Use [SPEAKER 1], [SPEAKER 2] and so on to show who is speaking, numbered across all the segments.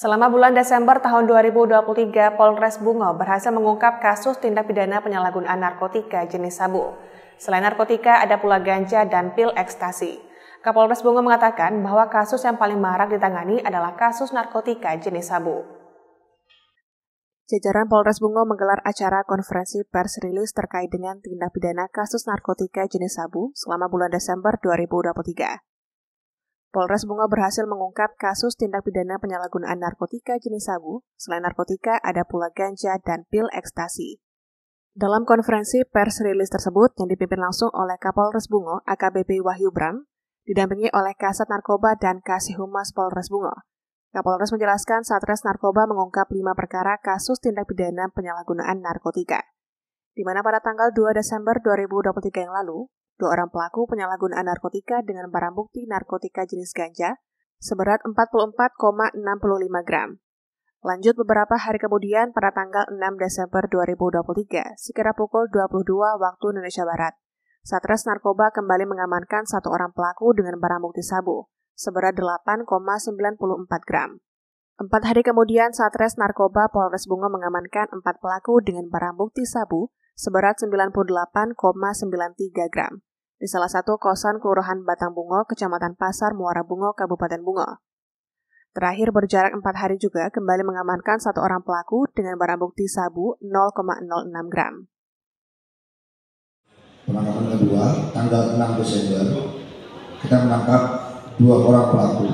[SPEAKER 1] Selama bulan Desember tahun 2023, Polres Bungo berhasil mengungkap kasus tindak pidana penyalahgunaan narkotika jenis sabu. Selain narkotika, ada pula ganja dan pil ekstasi. Kapolres Bungo mengatakan bahwa kasus yang paling marak ditangani adalah kasus narkotika jenis sabu. Jajaran Polres Bungo menggelar acara konferensi pers rilis terkait dengan tindak pidana kasus narkotika jenis sabu selama bulan Desember 2023. Polres Bunga berhasil mengungkap kasus tindak pidana penyalahgunaan narkotika jenis sabu. Selain narkotika, ada pula ganja dan pil ekstasi. Dalam konferensi pers rilis tersebut yang dipimpin langsung oleh Kapolres Bungo AKBP Wahyu Bram, didampingi oleh Kasat Narkoba dan Kasih Humas Polres Bungo. Kapolres menjelaskan Satres Narkoba mengungkap lima perkara kasus tindak pidana penyalahgunaan narkotika di mana pada tanggal 2 Desember 2023 yang lalu, Dua orang pelaku penyalahgunaan narkotika dengan barang bukti narkotika jenis ganja seberat 44,65 gram. Lanjut beberapa hari kemudian pada tanggal 6 Desember 2023, sekitar pukul 22 waktu Indonesia Barat. Satres Narkoba kembali mengamankan satu orang pelaku dengan barang bukti sabu, seberat 8,94 gram. Empat hari kemudian, Satres Narkoba Polres Bungo mengamankan empat pelaku dengan barang bukti sabu seberat 98,93 gram di salah satu kosan Kelurahan Batang Bungo, Kecamatan Pasar Muara Bungo, Kabupaten Bungo. Terakhir berjarak empat hari juga kembali mengamankan satu orang pelaku dengan barang bukti sabu 0,06 gram.
[SPEAKER 2] Penangkapan kedua, tanggal 6 Desember, kita menangkap dua orang pelaku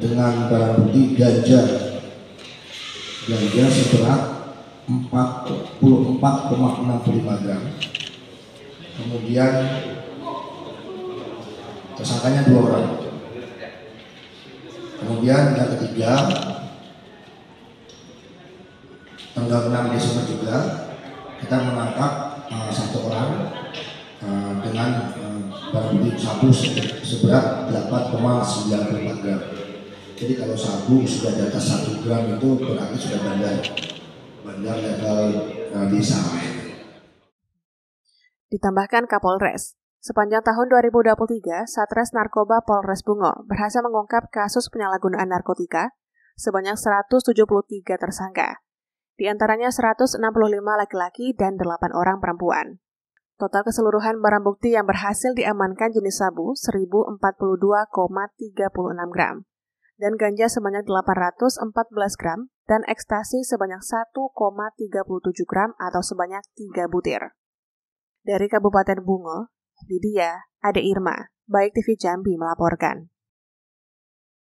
[SPEAKER 2] dengan barang bukti ganja ganja seberat 44,65 gram kemudian tersangkanya dua orang. Kemudian yang ketiga, tanggal 6 Desember juga kita menangkap uh, satu orang uh, dengan eh, barang bukti sabu seberat 8,94 gram. Jadi kalau sabu sudah di atas 1 gram itu berarti sudah bandar. Bandar level uh, desa.
[SPEAKER 1] Ditambahkan Kapolres, Sepanjang tahun 2023, Satres Narkoba Polres Bungo berhasil mengungkap kasus penyalahgunaan narkotika sebanyak 173 tersangka. Di antaranya 165 laki-laki dan 8 orang perempuan. Total keseluruhan barang bukti yang berhasil diamankan jenis sabu 1042,36 gram dan ganja sebanyak 814 gram dan ekstasi sebanyak 1,37 gram atau sebanyak 3 butir. Dari Kabupaten Bungo, Lydia, ada Irma, Baik TV Jambi melaporkan.